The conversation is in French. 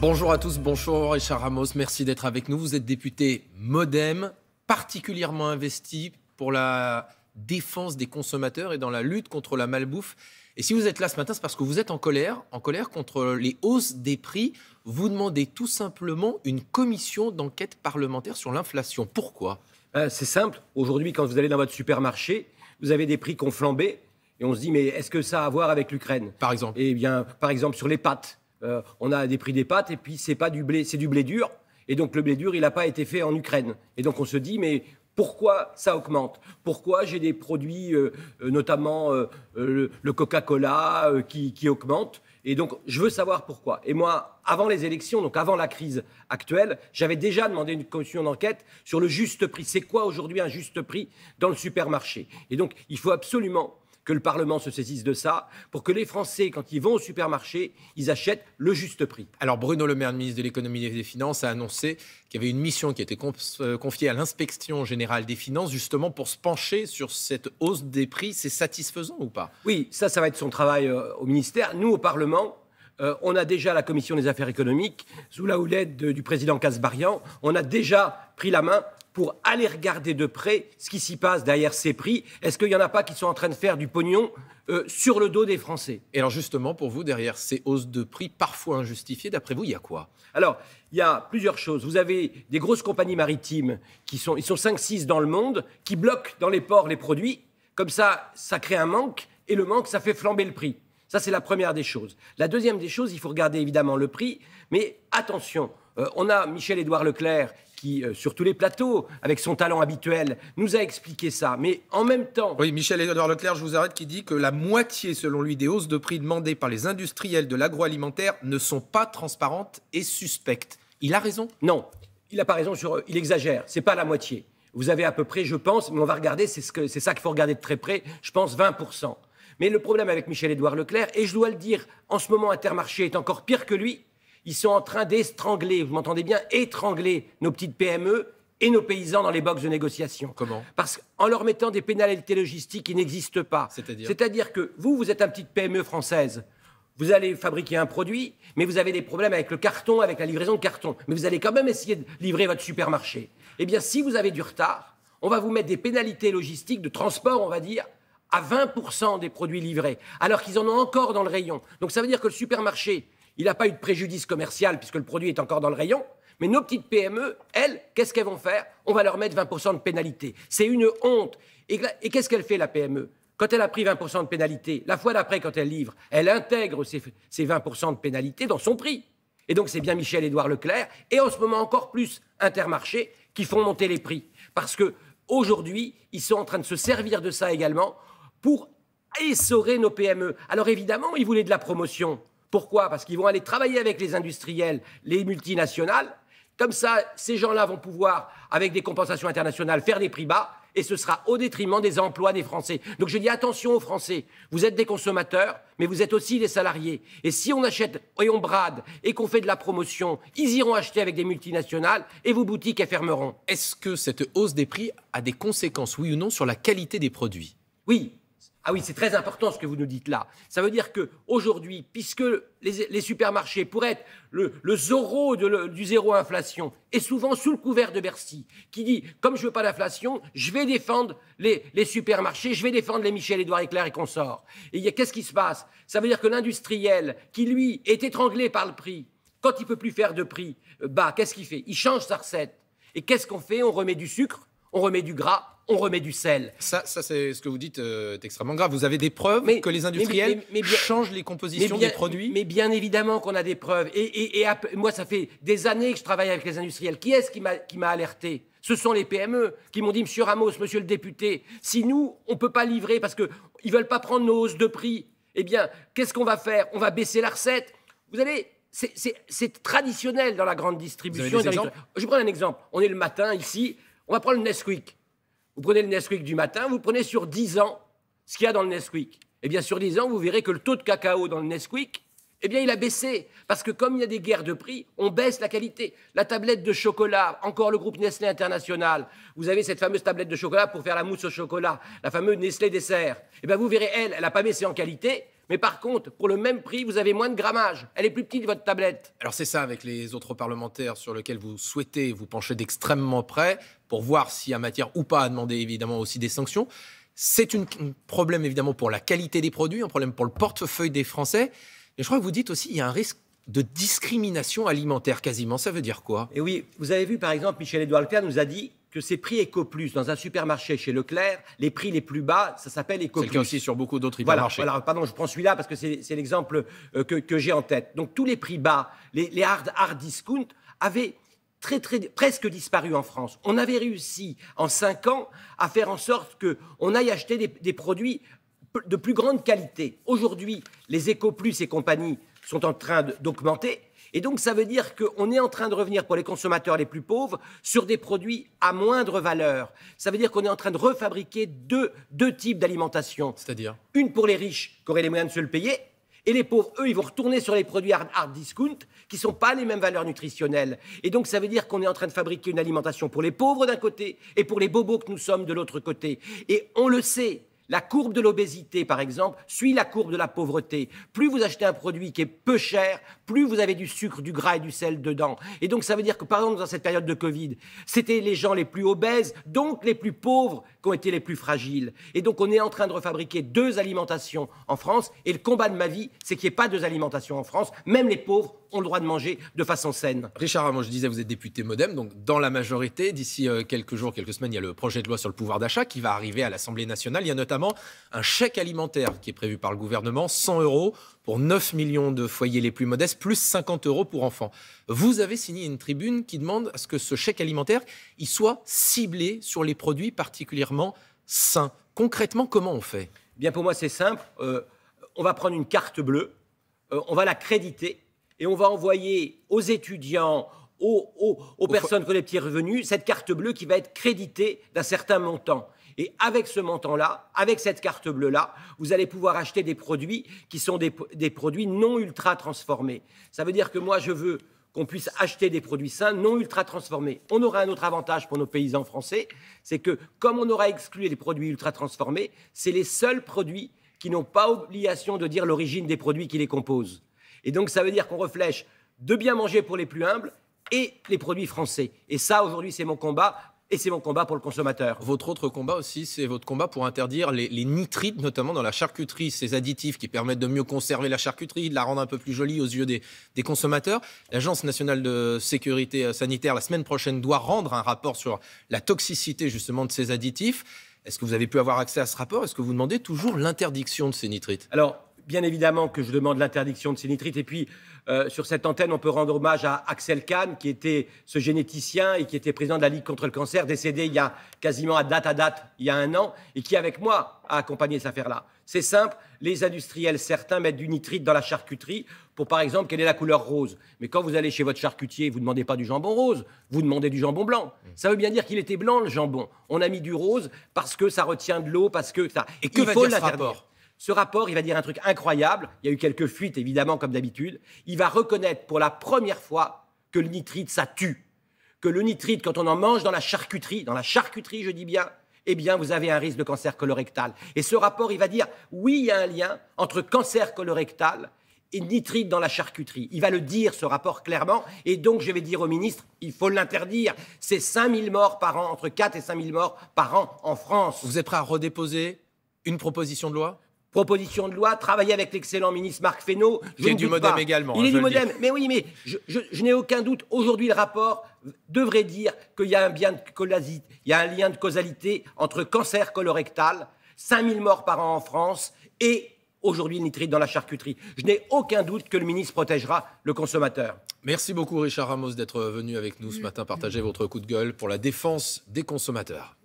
Bonjour à tous, bonjour Richard Ramos, merci d'être avec nous. Vous êtes député Modem, particulièrement investi pour la défense des consommateurs et dans la lutte contre la malbouffe. Et si vous êtes là ce matin, c'est parce que vous êtes en colère, en colère contre les hausses des prix. Vous demandez tout simplement une commission d'enquête parlementaire sur l'inflation. Pourquoi euh, C'est simple. Aujourd'hui, quand vous allez dans votre supermarché, vous avez des prix qui ont flambé. Et on se dit, mais est-ce que ça a à voir avec l'Ukraine Par exemple. Eh bien, par exemple, sur les pâtes. Euh, on a des prix des pâtes et puis c'est pas du blé, c'est du blé dur. Et donc le blé dur, il n'a pas été fait en Ukraine. Et donc on se dit, mais pourquoi ça augmente Pourquoi j'ai des produits, euh, euh, notamment le, Coca-Cola, qui, qui augmentent et donc, je veux savoir pourquoi. Et moi, avant les élections, donc avant la crise actuelle, j'avais déjà demandé une commission d'enquête sur le juste prix. C'est quoi aujourd'hui un juste prix dans le supermarché Et donc, il faut absolument que le Parlement se saisisse de ça, pour que les Français, quand ils vont au supermarché, ils achètent le juste prix. Alors Bruno Le Maire, ministre de l'économie et des finances, a annoncé qu'il y avait une mission qui était euh, confiée à l'inspection générale des finances, justement pour se pencher sur cette hausse des prix. C'est satisfaisant ou pas Oui, ça, ça va être son travail euh, au ministère. Nous, au Parlement, euh, on a déjà la commission des affaires économiques, sous la houlette du président Casbarian, on a déjà pris la main pour aller regarder de près ce qui s'y passe derrière ces prix. Est-ce qu'il n'y en a pas qui sont en train de faire du pognon euh, sur le dos des Français Et alors justement, pour vous, derrière ces hausses de prix parfois injustifiées, d'après vous, il y a quoi Alors, il y a plusieurs choses. Vous avez des grosses compagnies maritimes, qui sont, ils sont 5-6 dans le monde, qui bloquent dans les ports les produits. Comme ça, ça crée un manque, et le manque, ça fait flamber le prix. Ça, c'est la première des choses. La deuxième des choses, il faut regarder évidemment le prix, mais attention, euh, on a Michel-Édouard Leclerc qui, euh, sur tous les plateaux, avec son talent habituel, nous a expliqué ça. Mais en même temps. Oui, Michel-Édouard Leclerc, je vous arrête, qui dit que la moitié, selon lui, des hausses de prix demandées par les industriels de l'agroalimentaire ne sont pas transparentes et suspectes. Il a raison Non, il n'a pas raison sur. Euh, il exagère, c'est pas la moitié. Vous avez à peu près, je pense, mais on va regarder, c'est ce ça qu'il faut regarder de très près, je pense 20%. Mais le problème avec Michel-Édouard Leclerc, et je dois le dire, en ce moment, Intermarché est encore pire que lui, ils sont en train d'étrangler, vous m'entendez bien, étrangler nos petites PME et nos paysans dans les box de négociation. Comment Parce qu'en leur mettant des pénalités logistiques qui n'existent pas. C'est-à-dire C'est-à-dire que vous, vous êtes une petite PME française. Vous allez fabriquer un produit, mais vous avez des problèmes avec le carton, avec la livraison de carton. Mais vous allez quand même essayer de livrer votre supermarché. Eh bien, si vous avez du retard, on va vous mettre des pénalités logistiques de transport, on va dire, à 20% des produits livrés, alors qu'ils en ont encore dans le rayon. Donc ça veut dire que le supermarché il n'a pas eu de préjudice commercial puisque le produit est encore dans le rayon. Mais nos petites PME, elles, qu'est-ce qu'elles vont faire On va leur mettre 20% de pénalité. C'est une honte. Et, qu'est-ce qu'elle fait, la PME Quand elle a pris 20% de pénalité, la fois d'après, quand elle livre, elle intègre ces, 20% de pénalité dans son prix. Et donc, c'est bien Michel-Édouard Leclerc, et en ce moment encore plus Intermarché, qui font monter les prix. Parce que aujourd'hui, ils sont en train de se servir de ça également pour essorer nos PME. Alors évidemment, ils voulaient de la promotion. Pourquoi Parce qu'ils vont aller travailler avec les industriels, les multinationales. Comme ça, ces gens-là vont pouvoir, avec des compensations internationales, faire des prix bas et ce sera au détriment des emplois des Français. Donc je dis attention aux Français, vous êtes des consommateurs, mais vous êtes aussi des salariés. Et si on achète et on brade et qu'on fait de la promotion, ils iront acheter avec des multinationales et vos boutiques, elles fermeront. Est-ce que cette hausse des prix a des conséquences, oui ou non, sur la qualité des produits Oui, ah oui, c'est très important ce que vous nous dites là. Ça veut dire que aujourd'hui, puisque les, supermarchés, pourraient être le, le du zéro inflation, est souvent sous le couvert de Bercy, qui dit comme je veux pas d'inflation, je vais défendre les, supermarchés, je vais défendre les Michel Édouard Éclair et consorts. Et qu'est-ce qui se passe Ça veut dire que l'industriel, qui lui est étranglé par le prix, quand il peut plus faire de prix euh, bas, qu'est-ce qu'il fait Il change sa recette. Et qu'est-ce qu'on fait On remet du sucre, on remet du gras, on remet du sel. Ça, ça c'est ce que vous dites euh, est extrêmement grave. Vous avez des preuves que les industriels changent les compositions des produits Mais bien évidemment qu'on a des preuves. Et, moi, ça fait des années que je travaille avec les industriels. Qui est-ce qui m'a alerté ce sont les PME qui m'ont dit, Monsieur Ramos, Monsieur le député, si nous, on ne peut pas livrer parce qu'ils ne veulent pas prendre nos hausses de prix, eh bien, qu'est-ce qu'on va faire On va baisser la recette. Vous allez... C'est traditionnel dans la grande distribution. Vous avez des dans Je prends un exemple. On est le matin ici, on va prendre le Nesquik. Vous prenez le Nesquik du matin, vous prenez sur 10 ans ce qu'il y a dans le Nesquik. Et eh bien sur 10 ans, vous verrez que le taux de cacao dans le Nesquik, eh bien il a baissé. Parce que comme il y a des guerres de prix, on baisse la qualité. La tablette de chocolat, encore le groupe Nestlé International, vous avez cette fameuse tablette de chocolat pour faire la mousse au chocolat, la fameuse Nestlé Dessert. Eh bien vous verrez, elle, elle n'a pas baissé en qualité, mais par contre, pour le même prix, vous avez moins de grammage. Elle est plus petite, votre tablette. Alors c'est ça, avec les autres parlementaires sur lesquels vous souhaitez vous pencher d'extrêmement près, pour voir s'il y a matière ou pas à demander évidemment aussi des sanctions. C'est un problème évidemment pour la qualité des produits, un problème pour le portefeuille des Français. Mais je crois que vous dites aussi qu'il y a un risque de discrimination alimentaire quasiment. Ça veut dire quoi Et eh oui, vous avez vu par exemple, michel Edouard Leclerc nous a dit que ces prix plus dans un supermarché chez Leclerc, les prix les plus bas, ça s'appelle EcoPlus. C'est aussi sur beaucoup d'autres hypermarchés. Voilà, pardon, je prends celui-là parce que c'est l'exemple euh, que, j'ai en tête. Donc tous les prix bas, les, hard, hard discount avaient Très, très, presque disparu en France. On avait réussi en cinq ans à faire en sorte qu'on aille acheter des, des produits de plus grande qualité. Aujourd'hui, les plus et compagnie sont en train d'augmenter. Et donc, ça veut dire qu'on est en train de revenir pour les consommateurs les plus pauvres sur des produits à moindre valeur. Ça veut dire qu'on est en train de refabriquer deux, deux types d'alimentation. C'est-à-dire Une pour les riches qui auraient les moyens de se le payer. Et les pauvres, eux, ils vont retourner sur les produits hard, hard discount qui ne sont pas les mêmes valeurs nutritionnelles. Et donc, ça veut dire qu'on est en train de fabriquer une alimentation pour les pauvres d'un côté et pour les bobos que nous sommes de l'autre côté. Et on le sait, la courbe de l'obésité, par exemple, suit la courbe de la pauvreté. Plus vous achetez un produit qui est peu cher, plus vous avez du sucre, du gras et du sel dedans. Et donc, ça veut dire que, par exemple, dans cette période de Covid, c'était les gens les plus obèses, donc les plus pauvres qui ont été les plus fragiles. Et donc, on est en train de refabriquer deux alimentations en France. Et le combat de ma vie, c'est qu'il n'y ait pas deux alimentations en France. Même les pauvres ont le droit de manger de façon saine. Richard Ramon, je disais, vous êtes député modem, donc dans la majorité, d'ici euh, quelques jours, quelques semaines, il y a le projet de loi sur le pouvoir d'achat qui va arriver à l'Assemblée nationale. Il y a notamment un chèque alimentaire qui est prévu par le gouvernement, 100 euros pour 9 millions de foyers les plus modestes, plus 50 euros pour enfants. Vous avez signé une tribune qui demande à ce que ce chèque alimentaire il soit ciblé sur les produits particulièrement sains. Concrètement, comment on fait eh Bien, pour moi, c'est simple. Euh, on va prendre une carte bleue, euh, on va la créditer et on va envoyer aux étudiants, aux, personnes qui ont des petits revenus, cette carte bleue qui va être créditée d'un certain montant. Et avec ce montant-là, avec cette carte bleue-là, vous allez pouvoir acheter des produits qui sont des, produits non ultra transformés. Ça veut dire que moi, je veux qu'on puisse acheter des produits sains non ultra transformés. On aura un autre avantage pour nos paysans français, c'est que comme on aura exclu les produits ultra transformés, c'est les seuls produits qui n'ont pas obligation de dire l'origine des produits qui les composent. Et donc ça veut dire qu'on reflèche de bien manger pour les plus humbles et les produits français. Et ça, aujourd'hui, c'est mon combat. Et c'est mon combat pour le consommateur. Votre autre combat aussi, c'est votre combat pour interdire les, nitrites, notamment dans la charcuterie, ces additifs qui permettent de mieux conserver la charcuterie, de la rendre un peu plus jolie aux yeux des, consommateurs. L'Agence nationale de sécurité euh, sanitaire, la semaine prochaine, doit rendre un rapport sur la toxicité justement de ces additifs. Est-ce que vous avez pu avoir accès à ce rapport Est-ce que vous demandez toujours l'interdiction de ces nitrites bien évidemment que je demande l'interdiction de ces nitrites. Et puis, euh, sur cette antenne, on peut rendre hommage à Axel Kahn, qui était ce généticien et qui était président de la Ligue contre le cancer, décédé il y a quasiment à date à date, il y a un an, et qui, avec moi, a accompagné cette affaire-là. C'est simple, les industriels, certains mettent du nitrite dans la charcuterie pour, par exemple, quelle est la couleur rose. Mais quand vous allez chez votre charcutier, vous ne demandez pas du jambon rose, vous demandez du jambon blanc. Ça veut bien dire qu'il était blanc, le jambon. On a mis du rose parce que ça retient de l'eau, parce que ça... Et que il va faut dire ce rapport ce rapport, il va dire un truc incroyable. Il y a eu quelques fuites, évidemment, comme d'habitude. Il va reconnaître pour la première fois que le nitrite, ça tue. Que le nitrite, quand on en mange dans la charcuterie, dans la charcuterie, je dis bien, eh bien, vous avez un risque de cancer colorectal. Et ce rapport, il va dire, oui, il y a un lien entre cancer colorectal et nitrite dans la charcuterie. Il va le dire, ce rapport, clairement. Et donc, je vais dire au ministre, il faut l'interdire. C'est 5 000 morts par an, entre 4 et 5 000 morts par an en France. Vous êtes prêt à redéposer une proposition de loi Proposition de loi, travailler avec l'excellent ministre Marc Fesneau. J'ai du modem également. Il est hein, du modem. Mais oui, mais je, n'ai aucun doute. Aujourd'hui, le rapport devrait dire qu'il y a un bien de il y a un lien de causalité entre cancer colorectal, 5000 morts par an en France, et aujourd'hui le nitrite dans la charcuterie. Je n'ai aucun doute que le ministre protégera le consommateur. Merci beaucoup Richard Ramos d'être venu avec nous ce matin partager votre coup de gueule pour la défense des consommateurs.